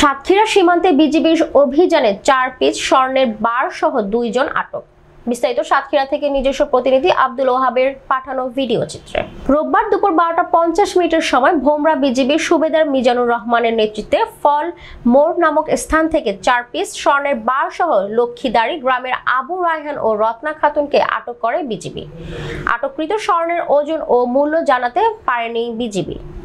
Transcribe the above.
সাতক্ষীরা সীমান্তে বিজিবির অভিযানে চার পিস স্বর্ণের বার সহ দুইজন আটক বিস্তারিত সাতক্ষীরা থেকে নিজস্ব প্রতিনিধি আব্দুল ওহাবের পাঠানো ভিডিও চিত্রে রোববার দুপুর বারোটা পঞ্চাশ মিনিটের সময় ভোমরা বিজিবি সুবেদার মিজানুর রহমানের নেতৃত্বে ফল মোর নামক স্থান থেকে চার পিস স্বর্ণের বার সহ লক্ষ্মীদারি গ্রামের আবু রায়হান ও রত্না খাতুনকে আটক করে বিজিবি আটককৃত স্বর্ণের ওজন ও মূল্য জানাতে পারেনি বিজিবি